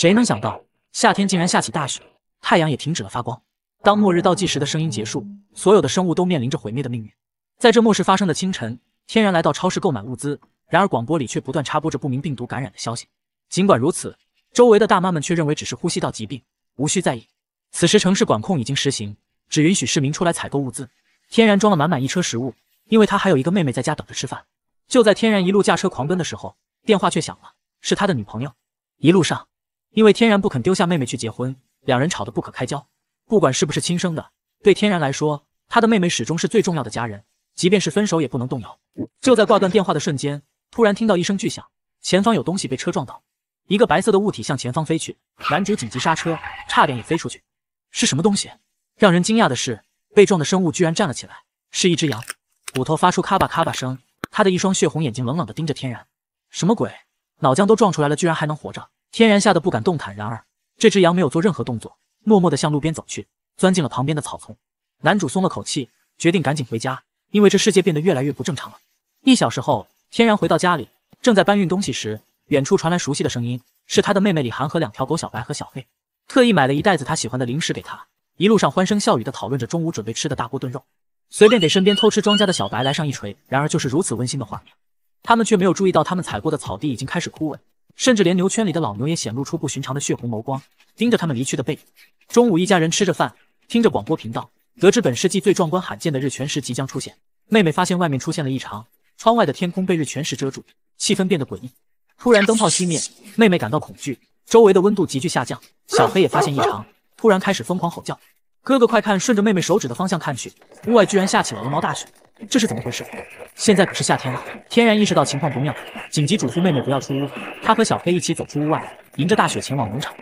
谁能想到夏天竟然下起大雪，太阳也停止了发光。当末日倒计时的声音结束，所有的生物都面临着毁灭的命运。在这末世发生的清晨，天然来到超市购买物资，然而广播里却不断插播着不明病毒感染的消息。尽管如此，周围的大妈们却认为只是呼吸道疾病，无需在意。此时城市管控已经实行，只允许市民出来采购物资。天然装了满满一车食物，因为他还有一个妹妹在家等着吃饭。就在天然一路驾车狂奔的时候，电话却响了，是他的女朋友。一路上。因为天然不肯丢下妹妹去结婚，两人吵得不可开交。不管是不是亲生的，对天然来说，他的妹妹始终是最重要的家人，即便是分手也不能动摇。就在挂断电话的瞬间，突然听到一声巨响，前方有东西被车撞到，一个白色的物体向前方飞去。男主紧急刹车，差点也飞出去。是什么东西？让人惊讶的是，被撞的生物居然站了起来，是一只羊，骨头发出咔吧咔吧声，他的一双血红眼睛冷冷地盯着天然。什么鬼？脑浆都撞出来了，居然还能活着？天然吓得不敢动弹，然而这只羊没有做任何动作，默默地向路边走去，钻进了旁边的草丛。男主松了口气，决定赶紧回家，因为这世界变得越来越不正常了。一小时后，天然回到家里，正在搬运东西时，远处传来熟悉的声音，是他的妹妹李涵和两条狗小白和小黑，特意买了一袋子他喜欢的零食给他。一路上欢声笑语地讨论着中午准备吃的大锅炖肉，随便给身边偷吃庄稼的小白来上一锤。然而就是如此温馨的画面，他们却没有注意到他们踩过的草地已经开始枯萎。甚至连牛圈里的老牛也显露出不寻常的血红眸光，盯着他们离去的背影。中午，一家人吃着饭，听着广播频道，得知本世纪最壮观罕见的日全食即将出现。妹妹发现外面出现了异常，窗外的天空被日全食遮住，气氛变得诡异。突然，灯泡熄灭，妹妹感到恐惧，周围的温度急剧下降。小黑也发现异常，突然开始疯狂吼叫：“哥哥，快看！”顺着妹妹手指的方向看去，屋外居然下起了鹅毛大雪。这是怎么回事？现在可是夏天了，天然意识到情况不妙，紧急嘱咐妹妹不要出屋。他和小黑一起走出屋外，迎着大雪前往农场。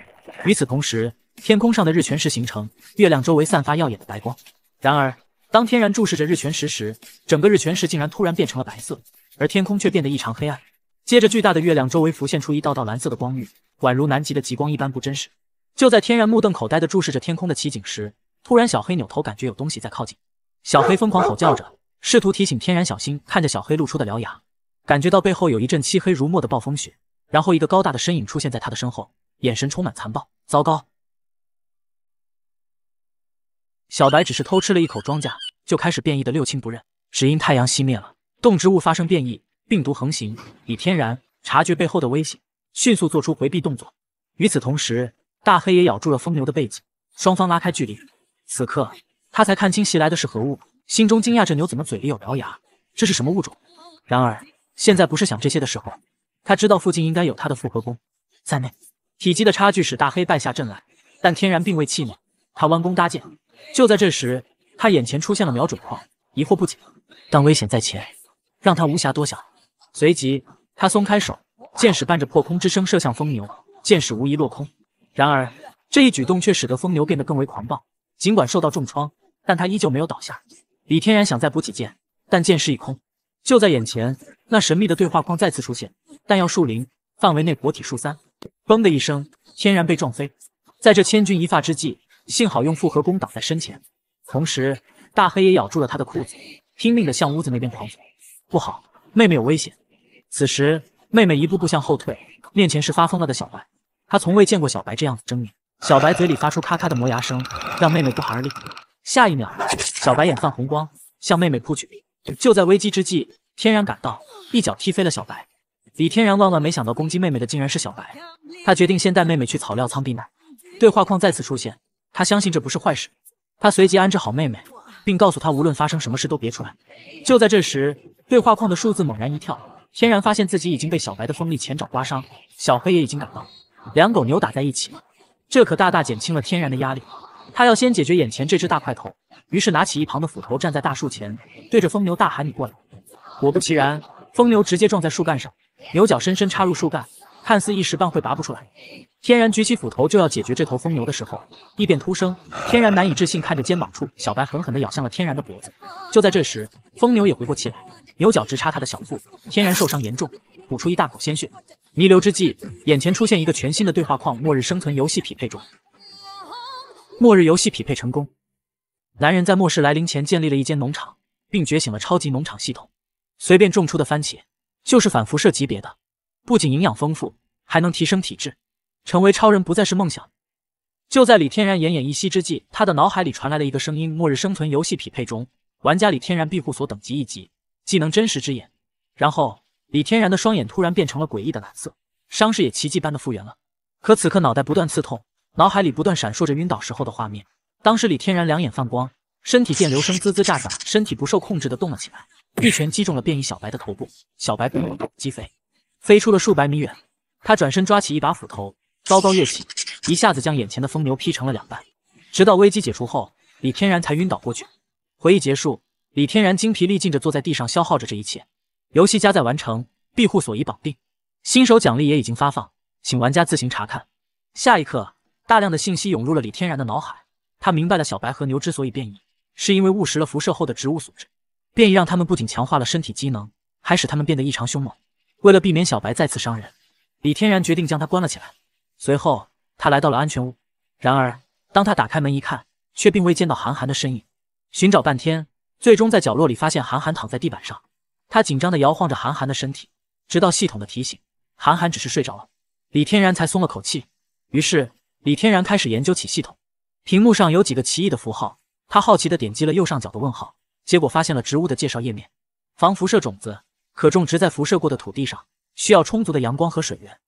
与此同时，天空上的日全食形成，月亮周围散发耀眼的白光。然而，当天然注视着日全食时，整个日全食竟然突然变成了白色，而天空却变得异常黑暗。接着，巨大的月亮周围浮现出一道道蓝色的光晕，宛如南极的极光一般不真实。就在天然目瞪口呆地注视着天空的奇景时，突然小黑扭头，感觉有东西在靠近。小黑疯狂吼叫着。试图提醒天然小心，看着小黑露出的獠牙，感觉到背后有一阵漆黑如墨的暴风雪，然后一个高大的身影出现在他的身后，眼神充满残暴。糟糕！小白只是偷吃了一口庄稼，就开始变异的六亲不认，只因太阳熄灭了，动植物发生变异，病毒横行。以天然察觉背后的危险，迅速做出回避动作。与此同时，大黑也咬住了疯牛的背脊，双方拉开距离。此刻他才看清袭来的是何物。心中惊讶，这牛怎么嘴里有獠牙？这是什么物种？然而现在不是想这些的时候。他知道附近应该有他的复合弓在内。体积的差距使大黑败下阵来，但天然并未气馁。他弯弓搭箭，就在这时，他眼前出现了瞄准框，疑惑不解。但危险在前，让他无暇多想。随即他松开手，箭矢伴着破空之声射向疯牛。箭矢无疑落空。然而这一举动却使得疯牛变得更为狂暴。尽管受到重创，但他依旧没有倒下。李天然想再补几箭，但箭势已空。就在眼前，那神秘的对话框再次出现，弹药树林范围内活体数三。嘣的一声，天然被撞飞。在这千钧一发之际，幸好用复合弓挡在身前，同时大黑也咬住了他的裤子，拼命地向屋子那边狂走。不好，妹妹有危险！此时，妹妹一步步向后退，面前是发疯了的小白。她从未见过小白这样子狰狞。小白嘴里发出咔咔的磨牙声，让妹妹不寒而栗。下一秒，小白眼泛红光，向妹妹扑去。就在危机之际，天然赶到，一脚踢飞了小白。李天然万万没想到，攻击妹妹的竟然是小白。他决定先带妹妹去草料仓避难。对话框再次出现，他相信这不是坏事。他随即安置好妹妹，并告诉她，无论发生什么事都别出来。就在这时，对话框的数字猛然一跳，天然发现自己已经被小白的锋利前爪刮伤。小黑也已经赶到，两狗扭打在一起，这可大大减轻了天然的压力。他要先解决眼前这只大块头，于是拿起一旁的斧头，站在大树前，对着疯牛大喊：“你过来！”果不其然，疯牛直接撞在树干上，牛角深深插入树干，看似一时半会拔不出来。天然举起斧头就要解决这头疯牛的时候，异变突生，天然难以置信看着肩膀处，小白狠狠地咬向了天然的脖子。就在这时，疯牛也回过气来，牛角直插他的小腹，天然受伤严重，吐出一大口鲜血。弥留之际，眼前出现一个全新的对话框：“末日生存游戏匹配中。”末日游戏匹配成功，男人在末世来临前建立了一间农场，并觉醒了超级农场系统。随便种出的番茄就是反辐射级别的，不仅营养丰富，还能提升体质，成为超人不再是梦想。就在李天然奄奄一息之际，他的脑海里传来了一个声音：末日生存游戏匹配中，玩家李天然庇护所等级一级，技能真实之眼。然后李天然的双眼突然变成了诡异的蓝色，伤势也奇迹般的复原了。可此刻脑袋不断刺痛。脑海里不断闪烁着晕倒时候的画面。当时李天然两眼放光，身体电流声滋滋炸响，身体不受控制的动了起来，一拳击中了变异小白的头部，小白被击飞，飞出了数百米远。他转身抓起一把斧头，高高跃起，一下子将眼前的疯牛劈成了两半。直到危机解除后，李天然才晕倒过去。回忆结束，李天然精疲力尽着坐在地上，消耗着这一切。游戏加载完成，庇护所已绑定，新手奖励也已经发放，请玩家自行查看。下一刻。大量的信息涌入了李天然的脑海，他明白了小白和牛之所以变异，是因为误食了辐射后的植物所致。变异让他们不仅强化了身体机能，还使他们变得异常凶猛。为了避免小白再次伤人，李天然决定将他关了起来。随后，他来到了安全屋。然而，当他打开门一看，却并未见到韩寒的身影。寻找半天，最终在角落里发现韩寒躺在地板上。他紧张地摇晃着韩寒的身体，直到系统的提醒，韩寒只是睡着了。李天然才松了口气。于是。李天然开始研究起系统，屏幕上有几个奇异的符号，他好奇的点击了右上角的问号，结果发现了植物的介绍页面。防辐射种子可种植在辐射过的土地上，需要充足的阳光和水源，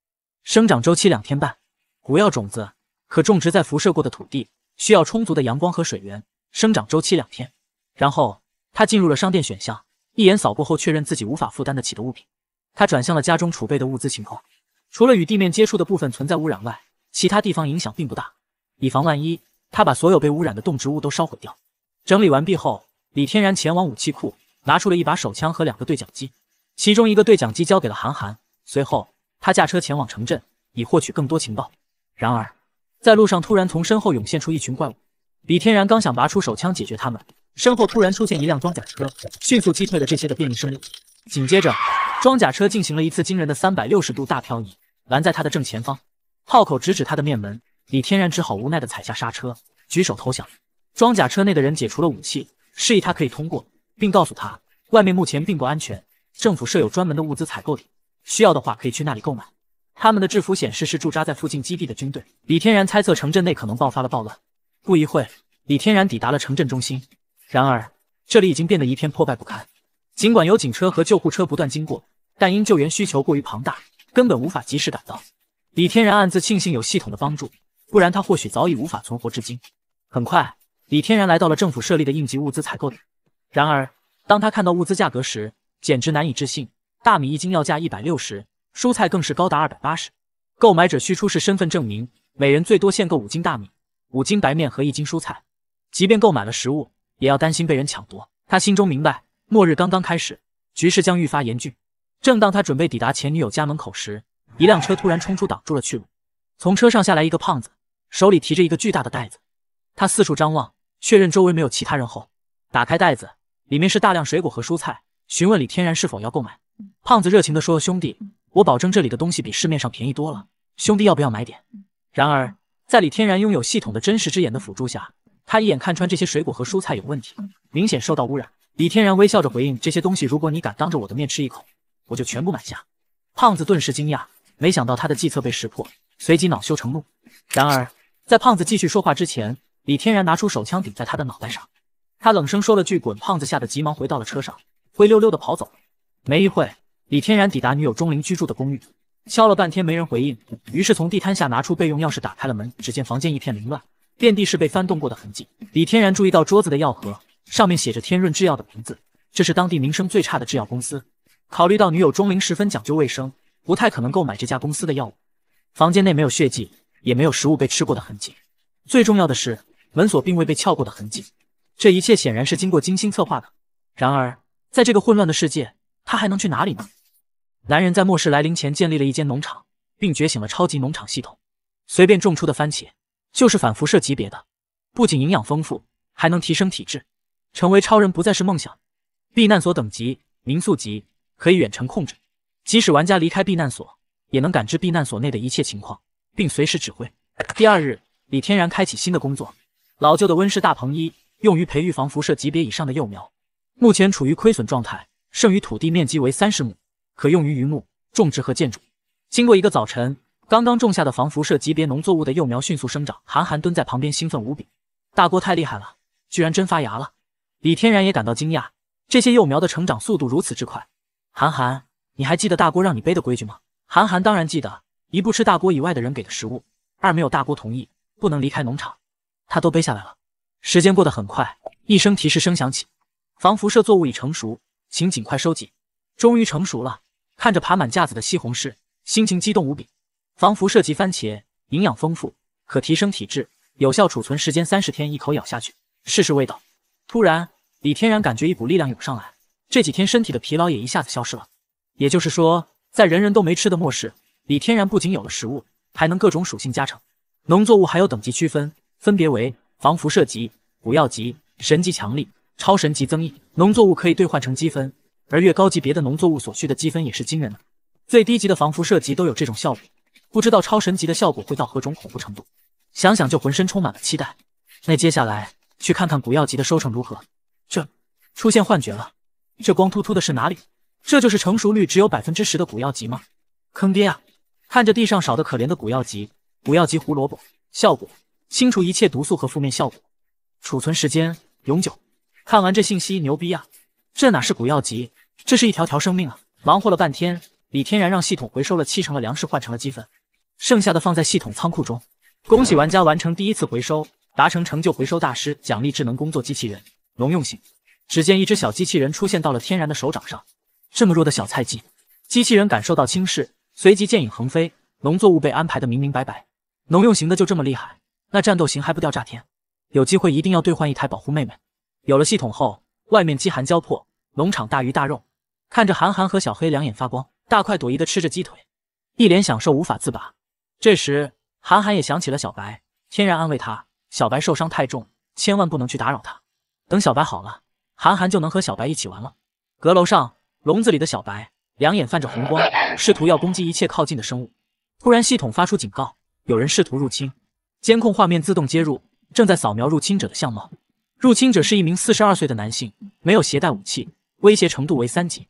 生长周期两天半。古药种子可种植在辐射过的土地，需要充足的阳光和水源，生长周期两天。然后他进入了商店选项，一眼扫过后确认自己无法负担得起的物品。他转向了家中储备的物资情况，除了与地面接触的部分存在污染外。其他地方影响并不大，以防万一，他把所有被污染的动植物都烧毁掉。整理完毕后，李天然前往武器库，拿出了一把手枪和两个对讲机，其中一个对讲机交给了韩寒。随后，他驾车前往城镇，以获取更多情报。然而，在路上突然从身后涌现出一群怪物，李天然刚想拔出手枪解决他们，身后突然出现一辆装甲车，迅速击退了这些的变异生物。紧接着，装甲车进行了一次惊人的三百六十度大漂移，拦在他的正前方。炮口直指他的面门，李天然只好无奈地踩下刹车，举手投降。装甲车内的人解除了武器，示意他可以通过，并告诉他，外面目前并不安全，政府设有专门的物资采购点，需要的话可以去那里购买。他们的制服显示是驻扎在附近基地的军队。李天然猜测，城镇内可能爆发了暴乱。不一会李天然抵达了城镇中心，然而这里已经变得一片破败不堪。尽管有警车和救护车不断经过，但因救援需求过于庞大，根本无法及时赶到。李天然暗自庆幸有系统的帮助，不然他或许早已无法存活至今。很快，李天然来到了政府设立的应急物资采购点。然而，当他看到物资价格时，简直难以置信：大米一斤要价一百六十，蔬菜更是高达二百八十。购买者需出示身份证明，每人最多限购五斤大米、五斤白面和一斤蔬菜。即便购买了食物，也要担心被人抢夺。他心中明白，末日刚刚开始，局势将愈发严峻。正当他准备抵达前女友家门口时，一辆车突然冲出，挡住了去路。从车上下来一个胖子，手里提着一个巨大的袋子。他四处张望，确认周围没有其他人后，打开袋子，里面是大量水果和蔬菜。询问李天然是否要购买，胖子热情地说：“兄弟，我保证这里的东西比市面上便宜多了，兄弟要不要买点？”然而，在李天然拥有系统的真实之眼的辅助下，他一眼看穿这些水果和蔬菜有问题，明显受到污染。李天然微笑着回应：“这些东西，如果你敢当着我的面吃一口，我就全部买下。”胖子顿时惊讶。没想到他的计策被识破，随即恼羞成怒。然而，在胖子继续说话之前，李天然拿出手枪顶在他的脑袋上，他冷声说了句“滚”，胖子吓得急忙回到了车上，灰溜溜的跑走了。没一会李天然抵达女友钟灵居住的公寓，敲了半天没人回应，于是从地摊下拿出备用钥匙打开了门。只见房间一片凌乱，遍地是被翻动过的痕迹。李天然注意到桌子的药盒上面写着“天润制药”的名字，这是当地名声最差的制药公司。考虑到女友钟灵十分讲究卫生。不太可能购买这家公司的药物。房间内没有血迹，也没有食物被吃过的痕迹。最重要的是，门锁并未被撬过的痕迹。这一切显然是经过精心策划的。然而，在这个混乱的世界，他还能去哪里呢？男人在末世来临前建立了一间农场，并觉醒了超级农场系统。随便种出的番茄就是反辐射级别的，不仅营养丰富，还能提升体质，成为超人不再是梦想。避难所等级：民宿级，可以远程控制。即使玩家离开避难所，也能感知避难所内的一切情况，并随时指挥。第二日，李天然开启新的工作，老旧的温室大棚一用于培育防辐射级别以上的幼苗，目前处于亏损状态，剩余土地面积为三十亩，可用于榆木种植和建筑。经过一个早晨，刚刚种下的防辐射级别农作物的幼苗迅速生长。韩寒蹲在旁边，兴奋无比：“大锅太厉害了，居然真发芽了！”李天然也感到惊讶，这些幼苗的成长速度如此之快。韩寒。你还记得大锅让你背的规矩吗？韩寒当然记得：一不吃大锅以外的人给的食物；二没有大锅同意，不能离开农场。他都背下来了。时间过得很快，一声提示声响起：“防辐射作物已成熟，请尽快收集。”终于成熟了，看着爬满架子的西红柿，心情激动无比。防辐射级番茄，营养丰富，可提升体质，有效储存时间三十天。一口咬下去，试试味道。突然，李天然感觉一股力量涌上来，这几天身体的疲劳也一下子消失了。也就是说，在人人都没吃的末世，李天然不仅有了食物，还能各种属性加成。农作物还有等级区分，分别为防辐射级、古药级、神级、强力、超神级增益。农作物可以兑换成积分，而越高级别的农作物所需的积分也是惊人的。最低级的防辐射级都有这种效果，不知道超神级的效果会到何种恐怖程度，想想就浑身充满了期待。那接下来去看看古药级的收成如何。这出现幻觉了，这光秃秃的是哪里？这就是成熟率只有百分之十的古药级吗？坑爹啊！看着地上少的可怜的古药级，古药级胡萝卜效果清除一切毒素和负面效果，储存时间永久。看完这信息，牛逼啊！这哪是古药级，这是一条条生命啊！忙活了半天，李天然让系统回收了七成的粮食换成了积分，剩下的放在系统仓库中。恭喜玩家完成第一次回收，达成成就“回收大师”，奖励智能工作机器人。农用性。只见一只小机器人出现到了天然的手掌上。这么弱的小菜鸡，机器人感受到轻视，随即剑影横飞。农作物被安排的明明白白，农用型的就这么厉害，那战斗型还不掉炸天？有机会一定要兑换一台保护妹妹。有了系统后，外面饥寒交迫，农场大鱼大肉。看着韩寒和小黑两眼发光，大快朵颐的吃着鸡腿，一脸享受无法自拔。这时韩寒也想起了小白，天然安慰他：小白受伤太重，千万不能去打扰他。等小白好了，韩寒就能和小白一起玩了。阁楼上。笼子里的小白两眼泛着红光，试图要攻击一切靠近的生物。突然，系统发出警告：有人试图入侵。监控画面自动接入，正在扫描入侵者的相貌。入侵者是一名四十二岁的男性，没有携带武器，威胁程度为三级。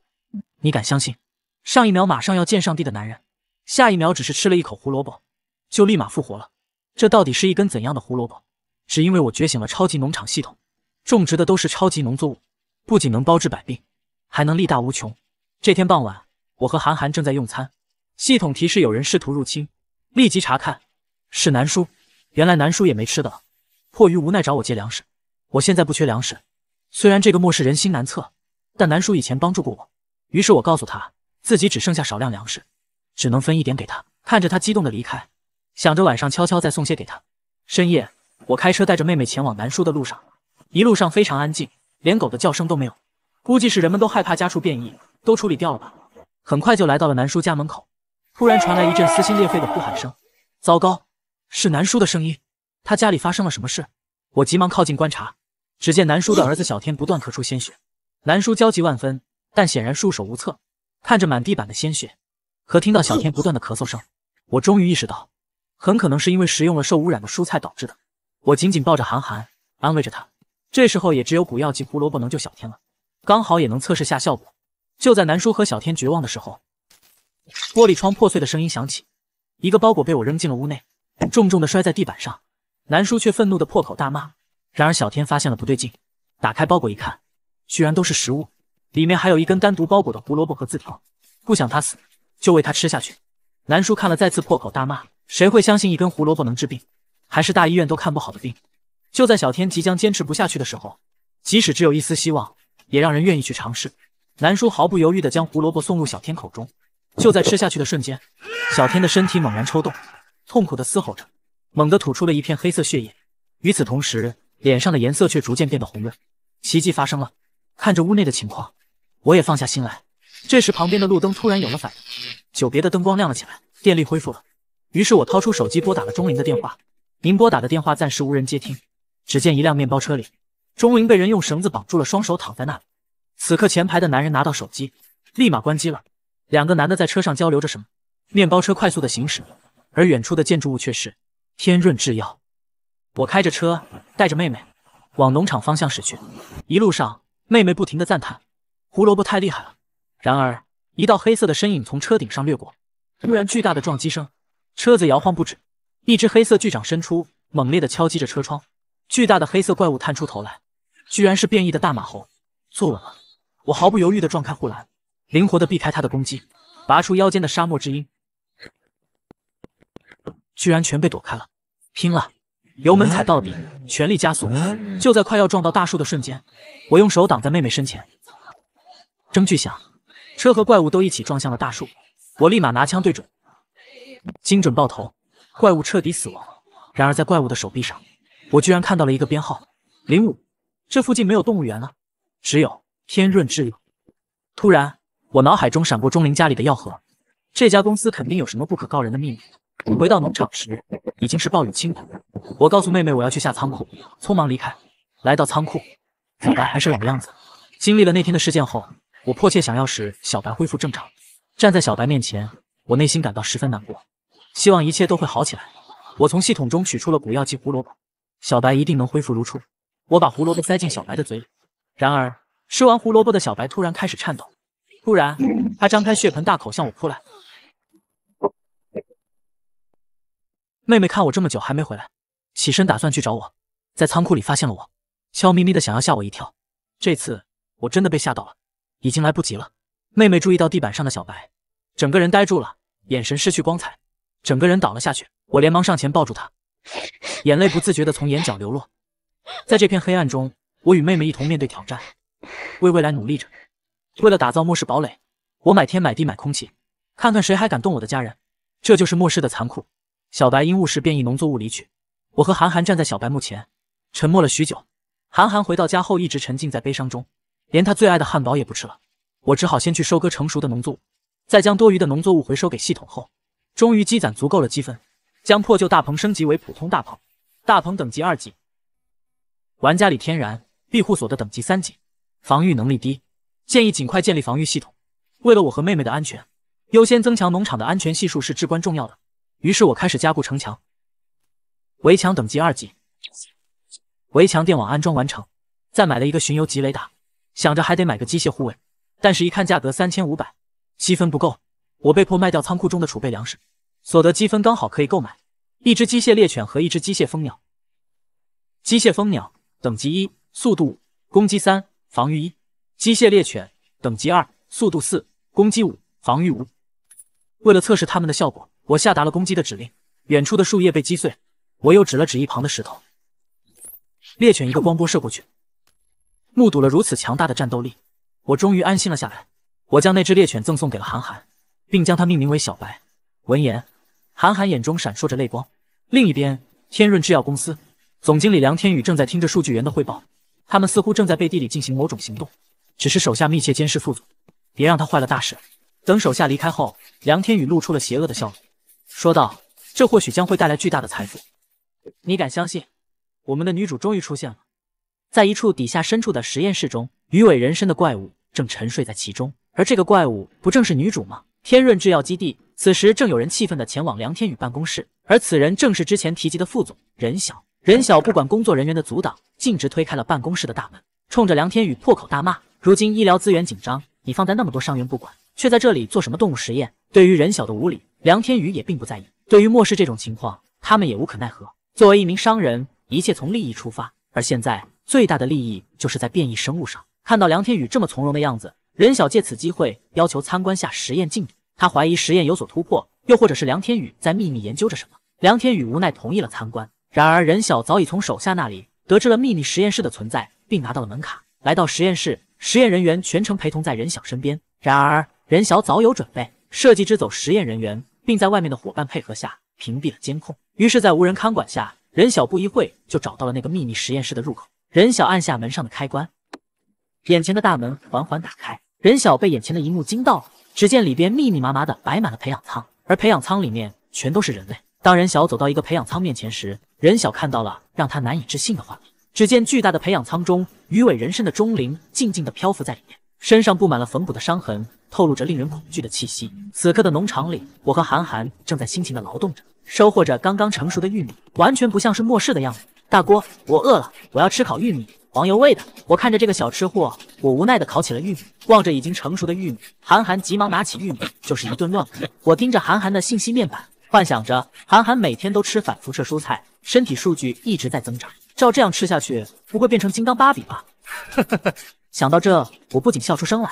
你敢相信？上一秒马上要见上帝的男人，下一秒只是吃了一口胡萝卜，就立马复活了。这到底是一根怎样的胡萝卜？只因为我觉醒了超级农场系统，种植的都是超级农作物，不仅能包治百病。还能力大无穷。这天傍晚，我和韩寒正在用餐，系统提示有人试图入侵，立即查看。是南叔，原来南叔也没吃的了，迫于无奈找我借粮食。我现在不缺粮食，虽然这个末世人心难测，但南叔以前帮助过我，于是我告诉他自己只剩下少量粮食，只能分一点给他。看着他激动的离开，想着晚上悄悄再送些给他。深夜，我开车带着妹妹前往南叔的路上，一路上非常安静，连狗的叫声都没有。估计是人们都害怕家畜变异，都处理掉了吧？很快就来到了南叔家门口，突然传来一阵撕心裂肺的呼喊声。糟糕，是南叔的声音！他家里发生了什么事？我急忙靠近观察，只见南叔的儿子小天不断咳出鲜血，南叔焦急万分，但显然束手无策。看着满地板的鲜血和听到小天不断的咳嗽声，我终于意识到，很可能是因为食用了受污染的蔬菜导致的。我紧紧抱着韩寒，安慰着他。这时候也只有谷药及胡萝卜能救小天了。刚好也能测试下效果。就在南叔和小天绝望的时候，玻璃窗破碎的声音响起，一个包裹被我扔进了屋内，重重的摔在地板上。南叔却愤怒的破口大骂。然而小天发现了不对劲，打开包裹一看，居然都是食物，里面还有一根单独包裹的胡萝卜和字条。不想他死，就喂他吃下去。南叔看了再次破口大骂，谁会相信一根胡萝卜能治病？还是大医院都看不好的病？就在小天即将坚持不下去的时候，即使只有一丝希望。也让人愿意去尝试。南叔毫不犹豫地将胡萝卜送入小天口中。就在吃下去的瞬间，小天的身体猛然抽动，痛苦地嘶吼着，猛地吐出了一片黑色血液。与此同时，脸上的颜色却逐渐变得红润。奇迹发生了！看着屋内的情况，我也放下心来。这时，旁边的路灯突然有了反应，久别的灯光亮了起来，电力恢复了。于是我掏出手机，拨打了钟灵的电话。您拨打的电话暂时无人接听。只见一辆面包车里。钟灵被人用绳子绑住了双手，躺在那里。此刻，前排的男人拿到手机，立马关机了。两个男的在车上交流着什么。面包车快速的行驶，而远处的建筑物却是天润制药。我开着车，带着妹妹往农场方向驶去。一路上，妹妹不停的赞叹：“胡萝卜太厉害了。”然而，一道黑色的身影从车顶上掠过，突然巨大的撞击声，车子摇晃不止。一只黑色巨掌伸出，猛烈的敲击着车窗。巨大的黑色怪物探出头来。居然是变异的大马猴！坐稳了，我毫不犹豫地撞开护栏，灵活地避开他的攻击，拔出腰间的沙漠之鹰，居然全被躲开了！拼了，油门踩到底，全力加速。就在快要撞到大树的瞬间，我用手挡在妹妹身前，争巨响，车和怪物都一起撞向了大树。我立马拿枪对准，精准爆头，怪物彻底死亡。然而，在怪物的手臂上，我居然看到了一个编号：零五。这附近没有动物园了，只有天润制药。突然，我脑海中闪过钟灵家里的药盒，这家公司肯定有什么不可告人的秘密。回到农场时，已经是暴雨倾盆。我告诉妹妹我要去下仓库，匆忙离开。来到仓库，小白还是老样子。经历了那天的事件后，我迫切想要使小白恢复正常。站在小白面前，我内心感到十分难过，希望一切都会好起来。我从系统中取出了古药剂胡萝卜，小白一定能恢复如初。我把胡萝卜塞进小白的嘴里，然而吃完胡萝卜的小白突然开始颤抖。突然，他张开血盆大口向我扑来。妹妹看我这么久还没回来，起身打算去找我，在仓库里发现了我，悄咪咪的想要吓我一跳。这次我真的被吓到了，已经来不及了。妹妹注意到地板上的小白，整个人呆住了，眼神失去光彩，整个人倒了下去。我连忙上前抱住她，眼泪不自觉的从眼角流落。在这片黑暗中，我与妹妹一同面对挑战，为未来努力着。为了打造末世堡垒，我买天买地买空气，看看谁还敢动我的家人。这就是末世的残酷。小白因误食变异农作物离去，我和韩寒站在小白墓前，沉默了许久。韩寒回到家后一直沉浸在悲伤中，连他最爱的汉堡也不吃了。我只好先去收割成熟的农作物，再将多余的农作物回收给系统后，终于积攒足够了积分，将破旧大棚升级为普通大棚。大棚等级二级。玩家李天然，庇护所的等级三级，防御能力低，建议尽快建立防御系统。为了我和妹妹的安全，优先增强农场的安全系数是至关重要的。于是我开始加固城墙，围墙等级二级，围墙电网安装完成。再买了一个巡游级雷达，想着还得买个机械护卫，但是一看价格三千五百，积分不够，我被迫卖掉仓库中的储备粮食，所得积分刚好可以购买一只机械猎犬和一只机械蜂鸟，机械蜂鸟。等级一，速度五，攻击三，防御一，机械猎犬。等级二，速度四，攻击五，防御五。为了测试他们的效果，我下达了攻击的指令。远处的树叶被击碎。我又指了指一旁的石头。猎犬一个光波射过去。目睹了如此强大的战斗力，我终于安心了下来。我将那只猎犬赠送给了韩寒，并将它命名为小白。闻言，韩寒眼中闪烁着泪光。另一边，天润制药公司。总经理梁天宇正在听着数据员的汇报，他们似乎正在背地里进行某种行动，只是手下密切监视副总，别让他坏了大事。等手下离开后，梁天宇露出了邪恶的笑容，说道：“这或许将会带来巨大的财富。”你敢相信？我们的女主终于出现了。在一处底下深处的实验室中，鱼尾人身的怪物正沉睡在其中，而这个怪物不正是女主吗？天润制药基地此时正有人气愤地前往梁天宇办公室，而此人正是之前提及的副总任晓。任小不管工作人员的阻挡，径直推开了办公室的大门，冲着梁天宇破口大骂。如今医疗资源紧张，你放在那么多伤员不管，却在这里做什么动物实验？对于任小的无理，梁天宇也并不在意。对于末世这种情况，他们也无可奈何。作为一名商人，一切从利益出发，而现在最大的利益就是在变异生物上。看到梁天宇这么从容的样子，任小借此机会要求参观下实验进度。他怀疑实验有所突破，又或者是梁天宇在秘密研究着什么。梁天宇无奈同意了参观。然而，任小早已从手下那里得知了秘密实验室的存在，并拿到了门卡，来到实验室。实验人员全程陪同在任小身边。然而，任小早有准备，设计支走实验人员，并在外面的伙伴配合下屏蔽了监控。于是，在无人看管下，任小不一会就找到了那个秘密实验室的入口。任小按下门上的开关，眼前的大门缓缓打开。任小被眼前的一幕惊到了，只见里边密密麻麻的摆满了培养舱，而培养舱里面全都是人类。当任晓走到一个培养舱面前时，任晓看到了让他难以置信的画面。只见巨大的培养舱中，鱼尾人身的钟灵静静地漂浮在里面，身上布满了缝补的伤痕，透露着令人恐惧的气息。此刻的农场里，我和韩寒正在辛勤的劳动着，收获着刚刚成熟的玉米，完全不像是末世的样子。大锅，我饿了，我要吃烤玉米，黄油味的。我看着这个小吃货，我无奈的烤起了玉米。望着已经成熟的玉米，韩寒急忙拿起玉米就是一顿乱啃。我盯着韩寒的信息面板。幻想着韩寒每天都吃反辐射蔬菜，身体数据一直在增长。照这样吃下去，不会变成金刚芭比吧？想到这，我不仅笑出声来。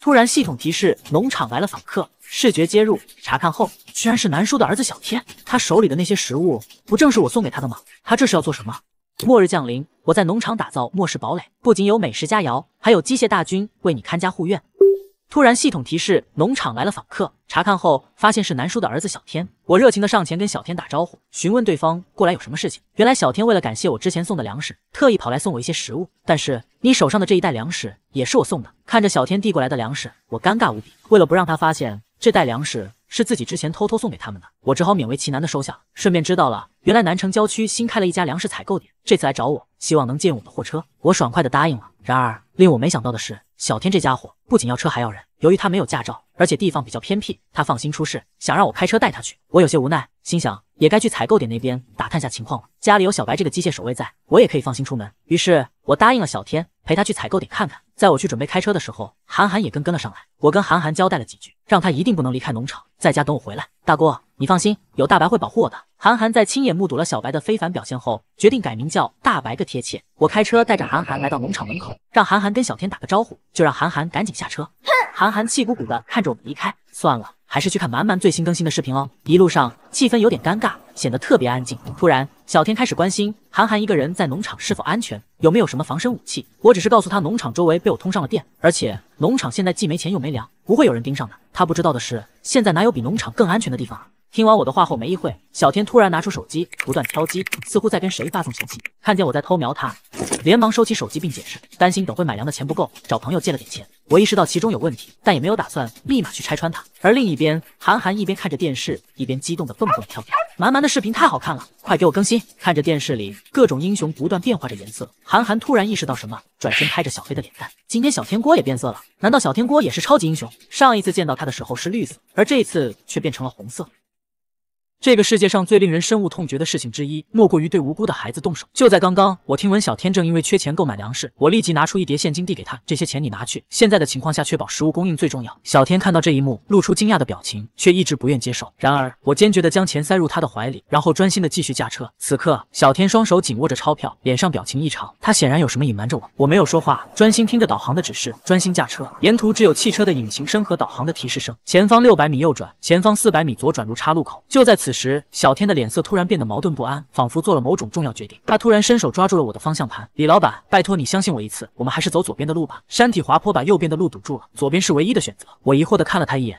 突然，系统提示：农场来了访客，视觉接入查看后，居然是南叔的儿子小天。他手里的那些食物，不正是我送给他的吗？他这是要做什么？末日降临，我在农场打造末世堡垒，不仅有美食佳肴，还有机械大军为你看家护院。突然，系统提示农场来了访客。查看后发现是南叔的儿子小天。我热情的上前跟小天打招呼，询问对方过来有什么事情。原来小天为了感谢我之前送的粮食，特意跑来送我一些食物。但是你手上的这一袋粮食也是我送的。看着小天递过来的粮食，我尴尬无比。为了不让他发现这袋粮食是自己之前偷偷送给他们的，我只好勉为其难的收下。顺便知道了，原来南城郊区新开了一家粮食采购点。这次来找我，希望能借用我的货车。我爽快的答应了。然而，令我没想到的是，小天这家伙不仅要车还要人。由于他没有驾照，而且地方比较偏僻，他放心出事，想让我开车带他去。我有些无奈，心想也该去采购点那边打探下情况了。家里有小白这个机械守卫在，我也可以放心出门。于是，我答应了小天，陪他去采购点看看。在我去准备开车的时候，韩寒也跟跟了上来。我跟韩寒交代了几句，让他一定不能离开农场，在家等我回来。大哥，你放心，有大白会保护我的。韩寒在亲眼目睹了小白的非凡表现后，决定改名叫大白个贴切。我开车带着韩寒来到农场门口，让韩寒跟小天打个招呼，就让韩寒赶紧下车。哼！韩寒气鼓鼓的看着我们离开。算了。还是去看蛮蛮最新更新的视频哦。一路上气氛有点尴尬，显得特别安静。突然，小天开始关心韩寒一个人在农场是否安全，有没有什么防身武器。我只是告诉他，农场周围被我通上了电，而且农场现在既没钱又没粮，不会有人盯上的。他不知道的是，现在哪有比农场更安全的地方？听完我的话后，没一会，小天突然拿出手机，不断敲击，似乎在跟谁发送信息。看见我在偷瞄他，连忙收起手机，并解释，担心等会买粮的钱不够，找朋友借了点钱。我意识到其中有问题，但也没有打算立马去拆穿他。而另一边，韩寒一边看着电视，一边激动的蹦蹦跳跳。满满的视频太好看了，快给我更新！看着电视里各种英雄不断变化着颜色，韩寒突然意识到什么，转身拍着小飞的脸蛋。今天小天锅也变色了，难道小天锅也是超级英雄？上一次见到他的时候是绿色，而这一次却变成了红色。这个世界上最令人深恶痛绝的事情之一，莫过于对无辜的孩子动手。就在刚刚，我听闻小天正因为缺钱购买粮食，我立即拿出一叠现金递给他，这些钱你拿去。现在的情况下，确保食物供应最重要。小天看到这一幕，露出惊讶的表情，却一直不愿接受。然而，我坚决地将钱塞入他的怀里，然后专心地继续驾车。此刻，小天双手紧握着钞票，脸上表情异常，他显然有什么隐瞒着我。我没有说话，专心听着导航的指示，专心驾车。沿途只有汽车的引擎声和导航的提示声。前方六百米右转，前方四百米左转，入岔路口。就在此。此时，小天的脸色突然变得矛盾不安，仿佛做了某种重要决定。他突然伸手抓住了我的方向盘：“李老板，拜托你相信我一次，我们还是走左边的路吧。山体滑坡把右边的路堵住了，左边是唯一的选择。”我疑惑地看了他一眼。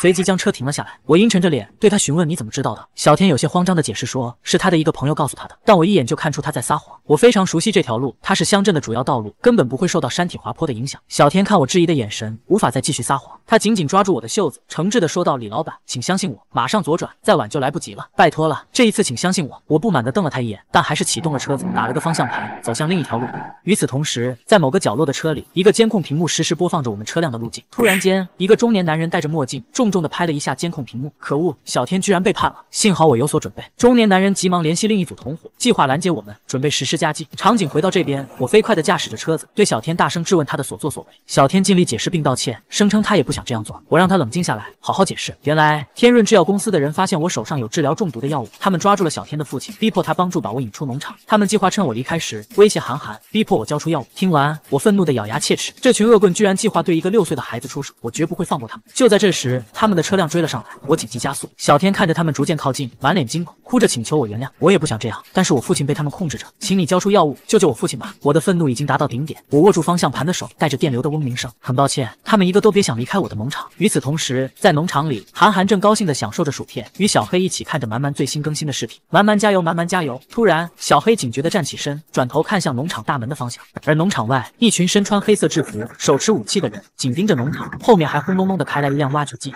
随即将车停了下来，我阴沉着脸对他询问：“你怎么知道的？”小天有些慌张的解释说：“是他的一个朋友告诉他的。”但我一眼就看出他在撒谎。我非常熟悉这条路，它是乡镇的主要道路，根本不会受到山体滑坡的影响。小天看我质疑的眼神，无法再继续撒谎，他紧紧抓住我的袖子，诚挚的说道：“李老板，请相信我，马上左转，再晚就来不及了，拜托了，这一次请相信我。”我不满的瞪了他一眼，但还是启动了车子，打了个方向盘，走向另一条路。与此同时，在某个角落的车里，一个监控屏幕实时播放着我们车辆的路径。突然间，一个中年男人戴着墨镜，重。重重地拍了一下监控屏幕，可恶，小天居然背叛了！幸好我有所准备。中年男人急忙联系另一组同伙，计划拦截我们，准备实施夹击。场景回到这边，我飞快地驾驶着车子，对小天大声质问他的所作所为。小天尽力解释并道歉，声称他也不想这样做。我让他冷静下来，好好解释。原来天润制药公司的人发现我手上有治疗中毒的药物，他们抓住了小天的父亲，逼迫他帮助把我引出农场。他们计划趁我离开时威胁韩寒，逼迫我交出药物。听完，我愤怒地咬牙切齿，这群恶棍居然计划对一个六岁的孩子出手，我绝不会放过他们。就在这时，他们的车辆追了上来，我紧急加速。小天看着他们逐渐靠近，满脸惊恐，哭着请求我原谅。我也不想这样，但是我父亲被他们控制着，请你交出药物，救救我父亲吧！我的愤怒已经达到顶点，我握住方向盘的手带着电流的嗡鸣声。很抱歉，他们一个都别想离开我的农场。与此同时，在农场里，韩寒正高兴地享受着薯片，与小黑一起看着满满最新更新的视频。满满加油，满满加油！突然，小黑警觉地站起身，转头看向农场大门的方向。而农场外，一群身穿黑色制服、手持武器的人紧盯着农场，后面还轰隆隆地开来一辆挖掘机。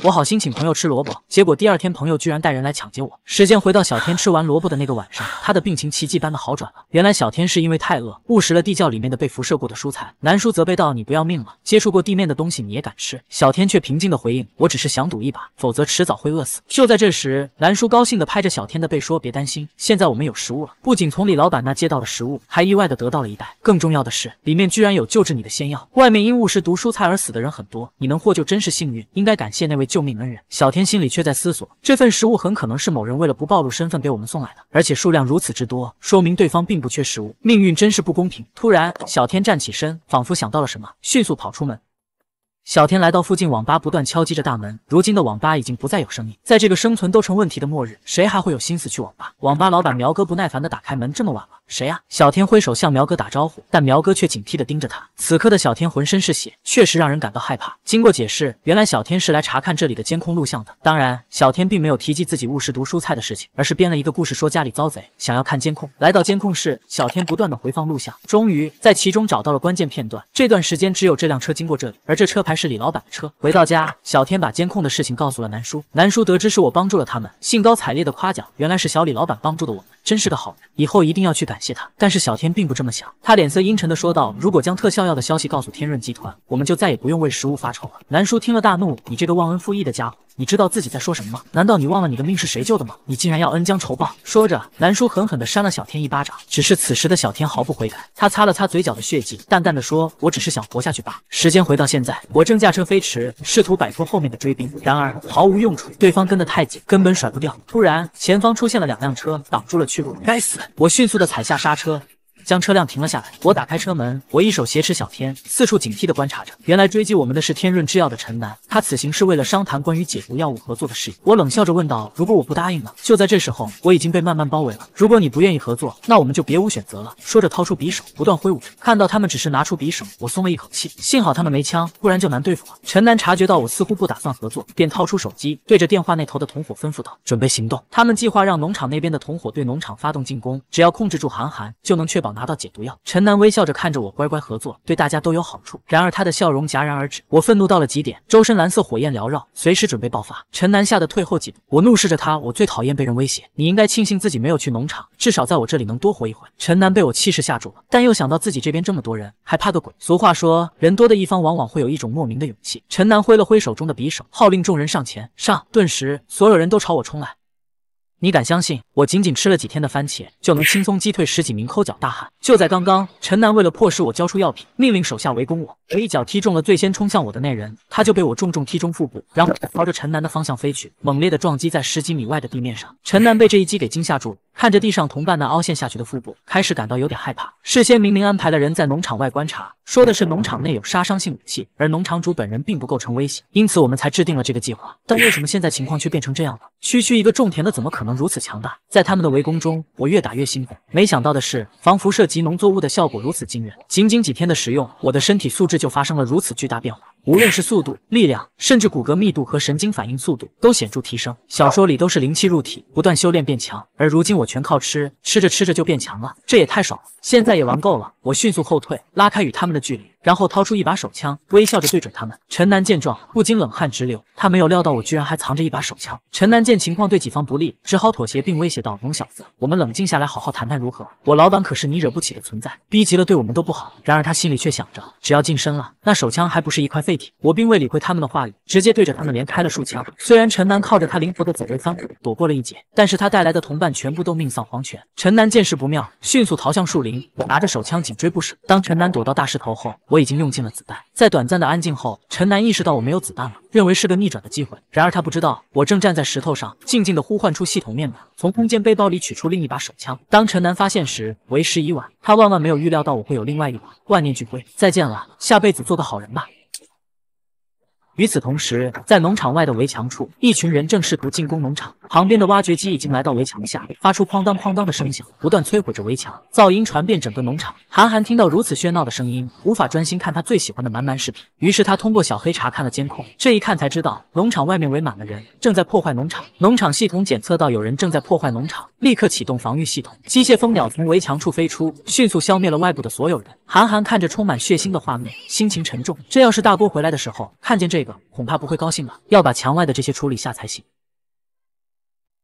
我好心请朋友吃萝卜，结果第二天朋友居然带人来抢劫我。时间回到小天吃完萝卜的那个晚上，他的病情奇迹般的好转了。原来小天是因为太饿，误食了地窖里面的被辐射过的蔬菜。南叔责备道：“你不要命了？接触过地面的东西你也敢吃？”小天却平静的回应：“我只是想赌一把，否则迟早会饿死。”就在这时，南叔高兴的拍着小天的背说：“别担心，现在我们有食物了。不仅从李老板那接到了食物，还意外的得到了一袋。更重要的是，里面居然有救治你的仙药。外面因误食毒蔬菜而死的人很多，你能获救真是幸运，应该感谢那位。”救命恩人，小天心里却在思索，这份食物很可能是某人为了不暴露身份给我们送来的，而且数量如此之多，说明对方并不缺食物。命运真是不公平。突然，小天站起身，仿佛想到了什么，迅速跑出门。小天来到附近网吧，不断敲击着大门。如今的网吧已经不再有生意，在这个生存都成问题的末日，谁还会有心思去网吧？网吧老板苗哥不耐烦的打开门，这么晚了。谁呀？小天挥手向苗哥打招呼，但苗哥却警惕地盯着他。此刻的小天浑身是血，确实让人感到害怕。经过解释，原来小天是来查看这里的监控录像的。当然，小天并没有提及自己误食毒蔬菜的事情，而是编了一个故事，说家里遭贼，想要看监控。来到监控室，小天不断地回放录像，终于在其中找到了关键片段。这段时间只有这辆车经过这里，而这车牌是李老板的车。回到家，小天把监控的事情告诉了南叔。南叔得知是我帮助了他们，兴高采烈地夸奖：“原来是小李老板帮助的我们，真是个好人，以后一定要去感。”谢他，但是小天并不这么想。他脸色阴沉的说道：“如果将特效药的消息告诉天润集团，我们就再也不用为食物发愁了。”南叔听了大怒：“你这个忘恩负义的家伙！”你知道自己在说什么吗？难道你忘了你的命是谁救的吗？你竟然要恩将仇报！说着，南叔狠狠地扇了小天一巴掌。只是此时的小天毫不悔改，他擦了擦嘴角的血迹，淡淡地说：“我只是想活下去罢了。”时间回到现在，我正驾车飞驰，试图摆脱后面的追兵，然而毫无用处，对方跟得太紧，根本甩不掉。突然，前方出现了两辆车，挡住了去路。该死！我迅速地踩下刹车。将车辆停了下来，我打开车门，我一手挟持小天，四处警惕地观察着。原来追击我们的是天润制药的陈楠，他此行是为了商谈关于解毒药物合作的事宜。我冷笑着问道：“如果我不答应呢？”就在这时候，我已经被慢慢包围了。如果你不愿意合作，那我们就别无选择了。说着，掏出匕首，不断挥舞。着。看到他们只是拿出匕首，我松了一口气，幸好他们没枪，不然就难对付了。陈楠察觉到我似乎不打算合作，便掏出手机，对着电话那头的同伙吩咐道：“准备行动，他们计划让农场那边的同伙对农场发动进攻，只要控制住韩寒，就能确保。”拿到解毒药，陈南微笑着看着我，乖乖合作，对大家都有好处。然而他的笑容戛然而止，我愤怒到了极点，周身蓝色火焰缭绕，随时准备爆发。陈南吓得退后几步，我怒视着他，我最讨厌被人威胁，你应该庆幸自己没有去农场，至少在我这里能多活一会。陈南被我气势吓住了，但又想到自己这边这么多人，还怕个鬼？俗话说，人多的一方往往会有一种莫名的勇气。陈南挥了挥手中的匕首，号令众人上前上，顿时所有人都朝我冲来。你敢相信，我仅仅吃了几天的番茄，就能轻松击退十几名抠脚大汉？就在刚刚，陈南为了迫使我交出药品，命令手下围攻我，我一脚踢中了最先冲向我的那人，他就被我重重踢中腹部，然后朝着陈南的方向飞去，猛烈的撞击在十几米外的地面上。陈南被这一击给惊吓住了，看着地上同伴那凹陷下去的腹部，开始感到有点害怕。事先明明安排了人在农场外观察，说的是农场内有杀伤性武器，而农场主本人并不构成威胁，因此我们才制定了这个计划。但为什么现在情况却变成这样了？区区一个种田的，怎么可能如此强大？在他们的围攻中，我越打越兴奋。没想到的是，防辐射。及农作物的效果如此惊人，仅仅几天的食用，我的身体素质就发生了如此巨大变化。无论是速度、力量，甚至骨骼密度和神经反应速度，都显著提升。小说里都是灵气入体，不断修炼变强，而如今我全靠吃，吃着吃着就变强了，这也太爽了！现在也玩够了，我迅速后退，拉开与他们的距离。然后掏出一把手枪，微笑着对准他们。陈南见状，不禁冷汗直流。他没有料到我居然还藏着一把手枪。陈南见情况对己方不利，只好妥协，并威胁道：“龙小子，我们冷静下来，好好谈谈如何？我老板可是你惹不起的存在，逼急了对我们都不好。”然而他心里却想着，只要近身了，那手枪还不是一块废铁？我并未理会他们的话语，直接对着他们连开了数枪。虽然陈南靠着他灵活的走位翻滚躲过了一劫，但是他带来的同伴全部都命丧黄泉。陈南见势不妙，迅速逃向树林，拿着手枪紧追不舍。当陈南躲到大石头后，我已经用尽了子弹，在短暂的安静后，陈南意识到我没有子弹了，认为是个逆转的机会。然而他不知道，我正站在石头上，静静地呼唤出系统面板，从空间背包里取出另一把手枪。当陈南发现时，为时已晚。他万万没有预料到我会有另外一把，万念俱灰。再见了，下辈子做个好人吧。与此同时，在农场外的围墙处，一群人正试图进攻农场。旁边的挖掘机已经来到围墙下，发出哐当哐当的声响，不断摧毁着围墙。噪音传遍整个农场。韩寒听到如此喧闹的声音，无法专心看他最喜欢的满满视频。于是他通过小黑查看了监控，这一看才知道农场外面围满了人，正在破坏农场。农场系统检测到有人正在破坏农场，立刻启动防御系统。机械蜂鸟从围墙处飞出，迅速消灭了外部的所有人。韩寒看着充满血腥的画面，心情沉重。这要是大姑回来的时候看见这，个，恐怕不会高兴吧？要把墙外的这些处理下才行。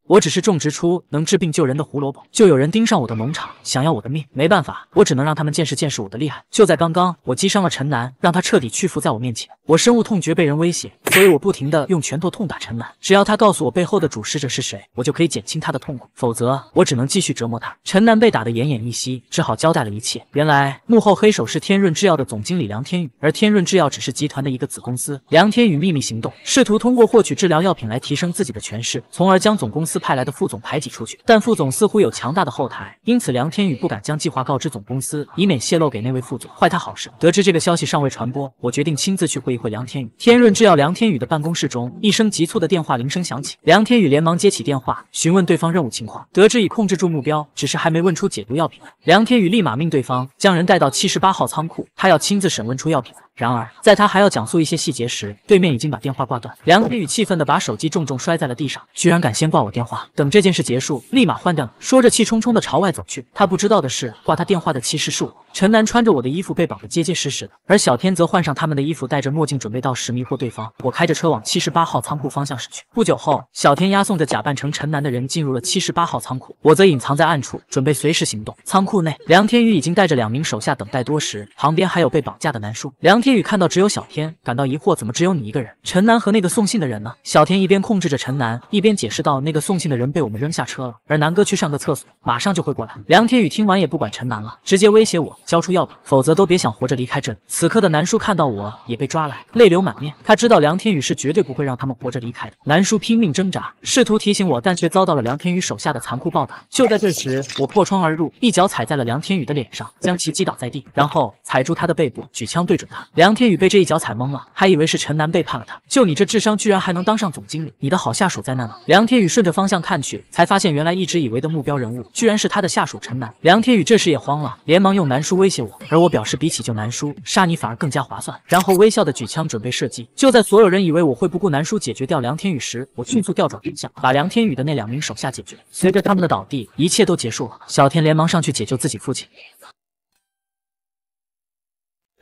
我只是种植出能治病救人的胡萝卜，就有人盯上我的农场，想要我的命。没办法，我只能让他们见识见识我的厉害。就在刚刚，我击伤了陈南，让他彻底屈服在我面前。我深恶痛绝被人威胁，所以我不停的用拳头痛打陈南。只要他告诉我背后的主使者是谁，我就可以减轻他的痛苦。否则，我只能继续折磨他。陈南被打得奄奄一息，只好交代了一切。原来幕后黑手是天润制药的总经理梁天宇，而天润制药只是集团的一个子公司。梁天宇秘密行动，试图通过获取治疗药品来提升自己的权势，从而将总公司。派来的副总排挤出去，但副总似乎有强大的后台，因此梁天宇不敢将计划告知总公司，以免泄露给那位副总，坏他好事。得知这个消息尚未传播，我决定亲自去会一会梁天宇。天润制药梁天宇的办公室中，一声急促的电话铃声响起，梁天宇连忙接起电话，询问对方任务情况，得知已控制住目标，只是还没问出解毒药品来。梁天宇立马命对方将人带到七十八号仓库，他要亲自审问出药品来。然而，在他还要讲述一些细节时，对面已经把电话挂断。梁天宇气愤地把手机重重摔在了地上，居然敢先挂我电话！等这件事结束，立马换掉说着，气冲冲地朝外走去。他不知道的是，挂他电话的其实是我。陈楠穿着我的衣服，被绑得结结实实的，而小天则换上他们的衣服，戴着墨镜，准备到时迷惑对方。我开着车往七十八号仓库方向驶去。不久后，小天押送着假扮成陈楠的人进入了七十八号仓库，我则隐藏在暗处，准备随时行动。仓库内，梁天宇已经带着两名手下等待多时，旁边还有被绑架的南叔。梁天。天宇看到只有小天，感到疑惑，怎么只有你一个人？陈楠和那个送信的人呢？小天一边控制着陈楠，一边解释道，那个送信的人被我们扔下车了，而南哥去上个厕所，马上就会过来。梁天宇听完也不管陈楠了，直接威胁我交出药品，否则都别想活着离开这里。此刻的南叔看到我也被抓来，泪流满面，他知道梁天宇是绝对不会让他们活着离开的。南叔拼命挣扎，试图提醒我，但却遭到了梁天宇手下的残酷暴打。就在这时，我破窗而入，一脚踩在了梁天宇的脸上，将其击倒在地，然后踩住他的背部，举枪对准他。梁天宇被这一脚踩懵了，还以为是陈楠背叛了他。就你这智商，居然还能当上总经理？你的好下属在那呢？梁天宇顺着方向看去，才发现原来一直以为的目标人物，居然是他的下属陈楠。梁天宇这时也慌了，连忙用南叔威胁我，而我表示比起救南叔，杀你反而更加划算。然后微笑的举枪准备射击。就在所有人以为我会不顾南叔解决掉梁天宇时，我迅速调转方向，把梁天宇的那两名手下解决了。随着他们的倒地，一切都结束了。小天连忙上去解救自己父亲。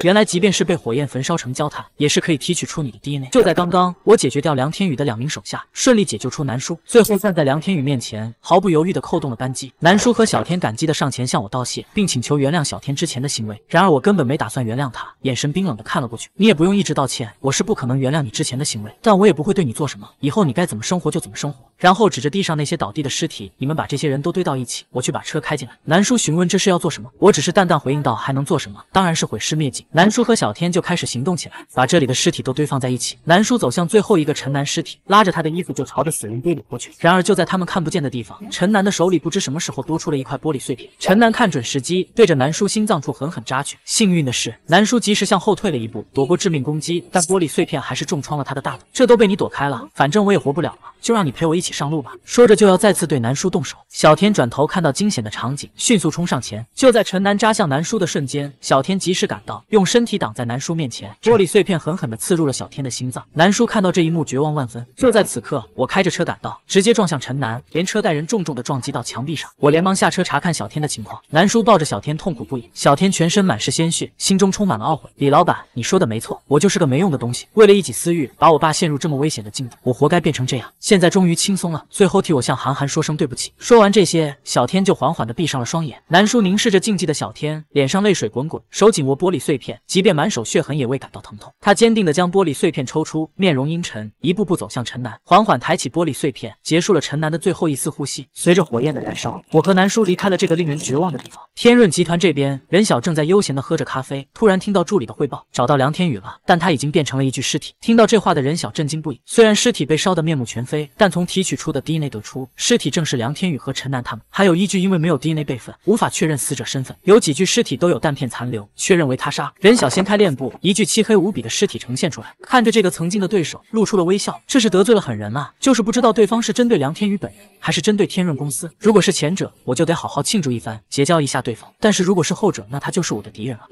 原来即便是被火焰焚烧成焦炭，也是可以提取出你的 DNA。就在刚刚，我解决掉梁天宇的两名手下，顺利解救出南叔，最后站在梁天宇面前，毫不犹豫地扣动了扳机。南叔和小天感激地上前向我道谢，并请求原谅小天之前的行为。然而我根本没打算原谅他，眼神冰冷地看了过去。你也不用一直道歉，我是不可能原谅你之前的行为，但我也不会对你做什么。以后你该怎么生活就怎么生活。然后指着地上那些倒地的尸体，你们把这些人都堆到一起，我去把车开进来。南叔询问这是要做什么，我只是淡淡回应道，还能做什么？当然是毁尸灭迹。南叔和小天就开始行动起来，把这里的尸体都堆放在一起。南叔走向最后一个陈南尸体，拉着他的衣服就朝着死人堆里过去。然而就在他们看不见的地方，陈南的手里不知什么时候多出了一块玻璃碎片。陈南看准时机，对着南叔心脏处狠狠扎去。幸运的是，南叔及时向后退了一步，躲过致命攻击，但玻璃碎片还是重创了他的大腿。这都被你躲开了，反正我也活不了了，就让你陪我一起上路吧。说着就要再次对南叔动手，小天转头看到惊险的场景，迅速冲上前。就在陈南扎向南叔的瞬间，小天及时赶到。用身体挡在南叔面前，玻璃碎片狠狠地刺入了小天的心脏。南叔看到这一幕，绝望万分。就在此刻，我开着车赶到，直接撞向陈南，连车带人重重地撞击到墙壁上。我连忙下车查看小天的情况。南叔抱着小天，痛苦不已。小天全身满是鲜血，心中充满了懊悔。李老板，你说的没错，我就是个没用的东西。为了一己私欲，把我爸陷入这么危险的境地，我活该变成这样。现在终于轻松了，最后替我向韩寒说声对不起。说完这些，小天就缓缓地闭上了双眼。南叔凝视着静寂的小天，脸上泪水滚滚，手紧握玻璃碎片。即便满手血痕也未感到疼痛，他坚定地将玻璃碎片抽出，面容阴沉，一步步走向陈南，缓缓抬起玻璃碎片，结束了陈南的最后一丝呼吸。随着火焰的燃烧，我和南叔离开了这个令人绝望的地方。天润集团这边，任晓正在悠闲地喝着咖啡，突然听到助理的汇报，找到梁天宇了，但他已经变成了一具尸体。听到这话的任晓震惊不已，虽然尸体被烧得面目全非，但从提取出的 DNA 得出，尸体正是梁天宇和陈南他们，还有一具因为没有 DNA 备份，无法确认死者身份。有几具尸体都有弹片残留，确认为他杀。任晓掀开练布，一具漆黑无比的尸体呈现出来。看着这个曾经的对手，露出了微笑。这是得罪了狠人啊！就是不知道对方是针对梁天宇本人，还是针对天润公司。如果是前者，我就得好好庆祝一番，结交一下对方；但是如果是后者，那他就是我的敌人了。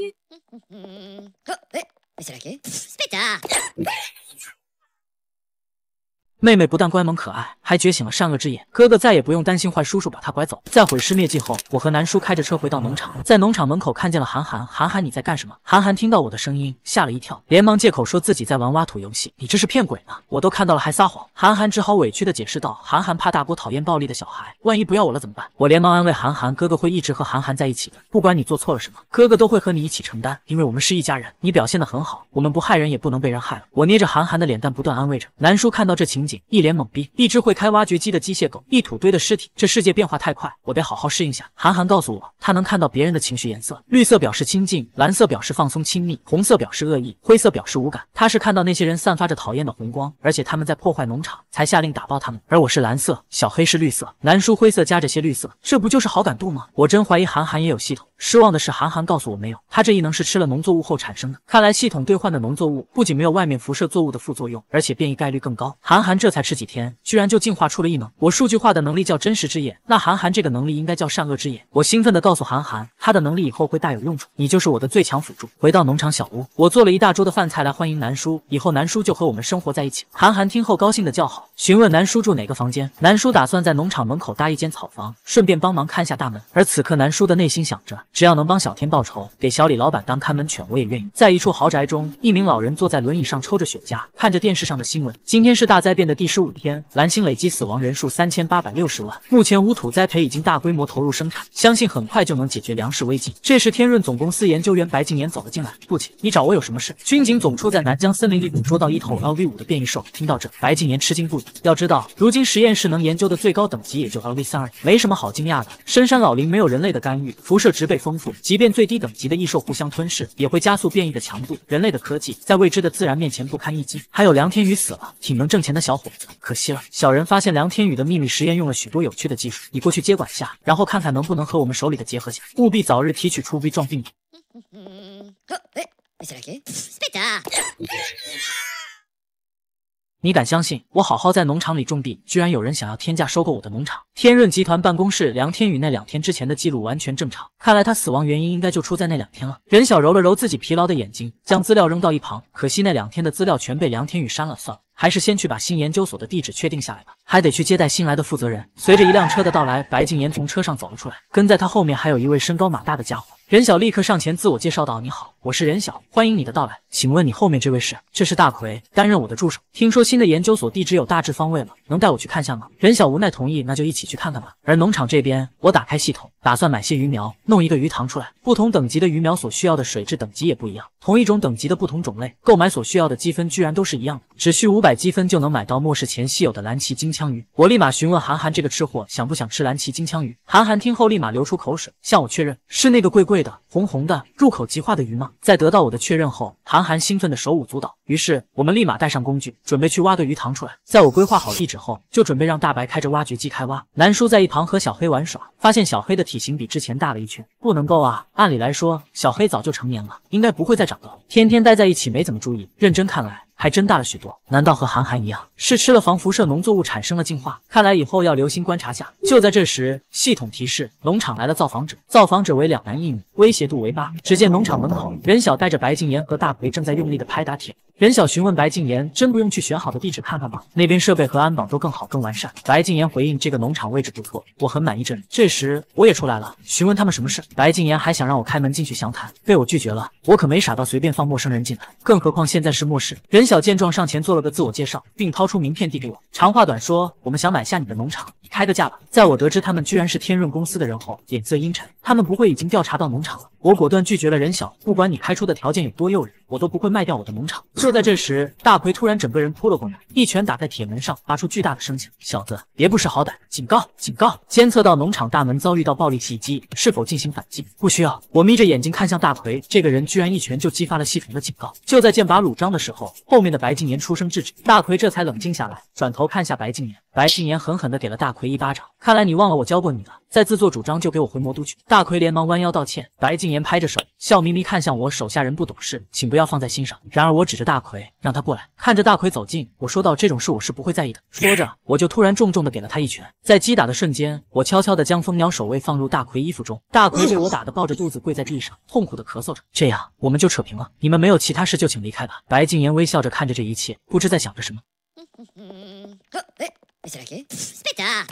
妹妹不但乖萌可爱，还觉醒了善恶之眼。哥哥再也不用担心坏叔叔把她拐走在毁尸灭迹后，我和南叔开着车回到农场，在农场门口看见了韩寒。韩寒，你在干什么？韩寒听到我的声音，吓了一跳，连忙借口说自己在玩挖土游戏。你这是骗鬼呢？我都看到了还撒谎。韩寒只好委屈的解释道，韩寒怕大姑讨厌暴力的小孩，万一不要我了怎么办？我连忙安慰韩寒，哥哥会一直和韩寒在一起的。不管你做错了什么，哥哥都会和你一起承担，因为我们是一家人。你表现的很好，我们不害人也不能被人害了。我捏着韩寒的脸蛋，不断安慰着南叔。看到这情景。一脸懵逼，一只会开挖掘机的机械狗，一土堆的尸体。这世界变化太快，我得好好适应下。韩寒告诉我，他能看到别人的情绪颜色，绿色表示亲近，蓝色表示放松亲密，红色表示恶意，灰色表示无感。他是看到那些人散发着讨厌的红光，而且他们在破坏农场，才下令打爆他们。而我是蓝色，小黑是绿色，蓝叔灰色夹着些绿色，这不就是好感度吗？我真怀疑韩寒也有系统。失望的是，韩寒告诉我没有，他这异能是吃了农作物后产生的。看来系统兑换的农作物不仅没有外面辐射作物的副作用，而且变异概率更高。韩寒。这才吃几天，居然就进化出了异能！我数据化的能力叫真实之眼，那韩寒这个能力应该叫善恶之眼。我兴奋地告诉韩寒，他的能力以后会大有用处，你就是我的最强辅助。回到农场小屋，我做了一大桌的饭菜来欢迎南叔，以后南叔就和我们生活在一起。韩寒听后高兴地叫好，询问南叔住哪个房间。南叔打算在农场门口搭一间草房，顺便帮忙看下大门。而此刻南叔的内心想着，只要能帮小天报仇，给小李老板当看门犬，我也愿意。在一处豪宅中，一名老人坐在轮椅上抽着雪茄，看着电视上的新闻。今天是大灾变的。第十五天，蓝星累计死亡人数三千八百六十万。目前无土栽培已经大规模投入生产，相信很快就能解决粮食危机。这时，天润总公司研究员白敬言走了进来。父亲，你找我有什么事？军警总处在南疆森林里捕捉到一头 LV 五的变异兽。听到这，白敬言吃惊不已。要知道，如今实验室能研究的最高等级也就 LV 三而已，没什么好惊讶的。深山老林没有人类的干预，辐射植被丰富，即便最低等级的异兽互相吞噬，也会加速变异的强度。人类的科技在未知的自然面前不堪一击。还有梁天宇死了，挺能挣钱的小。小伙子，可惜了。小人发现梁天宇的秘密实验用了许多有趣的技术，你过去接管一下，然后看看能不能和我们手里的结合下，务必早日提取出 V 状病毒。你敢相信？我好好在农场里种地，居然有人想要天价收购我的农场？天润集团办公室，梁天宇那两天之前的记录完全正常，看来他死亡原因应该就出在那两天了。任小揉了揉自己疲劳的眼睛，将资料扔到一旁，可惜那两天的资料全被梁天宇删了，算了。还是先去把新研究所的地址确定下来吧，还得去接待新来的负责人。随着一辆车的到来，白敬言从车上走了出来，跟在他后面还有一位身高马大的家伙。任小立刻上前自我介绍道：“你好。”我是任小，欢迎你的到来。请问你后面这位是？这是大奎，担任我的助手。听说新的研究所地址有大致方位了，能带我去看下吗？任小无奈同意，那就一起去看看吧。而农场这边，我打开系统，打算买些鱼苗，弄一个鱼塘出来。不同等级的鱼苗所需要的水质等级也不一样。同一种等级的不同种类，购买所需要的积分居然都是一样的，只需五百积分就能买到末世前稀有的蓝鳍金枪鱼。我立马询问韩寒这个吃货想不想吃蓝鳍金枪鱼。韩寒听后立马流出口水，向我确认是那个贵贵的、红红的、入口即化的鱼吗？在得到我的确认后，韩寒兴奋的手舞足蹈。于是我们立马带上工具，准备去挖个鱼塘出来。在我规划好地址后，就准备让大白开着挖掘机开挖。南叔在一旁和小黑玩耍，发现小黑的体型比之前大了一圈，不能够啊！按理来说，小黑早就成年了，应该不会再长高。天天待在一起，没怎么注意。认真看来。还真大了许多，难道和韩寒一样是吃了防辐射农作物产生了进化？看来以后要留心观察下。就在这时，系统提示农场来了造访者，造访者为两男一女，威胁度为八。只见农场门口，任小带着白静言和大奎正在用力的拍打铁任小询问白静言：“真不用去选好的地址看看吗？那边设备和安保都更好更完善。”白静言回应：“这个农场位置不错，我很满意这里。”这时我也出来了，询问他们什么事。白静言还想让我开门进去详谈，被我拒绝了。我可没傻到随便放陌生人进来，更何况现在是末世，任小。小见状上前做了个自我介绍，并掏出名片递给我。长话短说，我们想买下你的农场，你开个价吧。在我得知他们居然是天润公司的人后，脸色阴沉。他们不会已经调查到农场了？我果断拒绝了人小。不管你开出的条件有多诱人，我都不会卖掉我的农场。就在这时，大奎突然整个人扑了过来，一拳打在铁门上，发出巨大的声响。小子，别不识好歹！警告，警告！监测到农场大门遭遇到暴力袭击，是否进行反击？不需要。我眯着眼睛看向大奎，这个人居然一拳就激发了系统的警告。就在剑拔弩张的时候。后面的白敬言出声制止，大奎这才冷静下来，转头看下白敬言。白敬言狠狠地给了大奎一巴掌，看来你忘了我教过你了，再自作主张就给我回魔都去。大奎连忙弯腰道歉。白敬言拍着手，笑眯眯看向我，手下人不懂事，请不要放在心上。然而我指着大奎，让他过来。看着大奎走近，我说道：“这种事我是不会在意的。”说着，我就突然重重地给了他一拳。在击打的瞬间，我悄悄地将蜂鸟守卫放入大奎衣服中。大奎被我打得抱着肚子跪在地上，痛苦地咳嗽着。这样我们就扯平了，你们没有其他事就请离开吧。白敬言微笑着看着这一切，不知在想着什么。Mais ah, c'est laquelle C'est pétard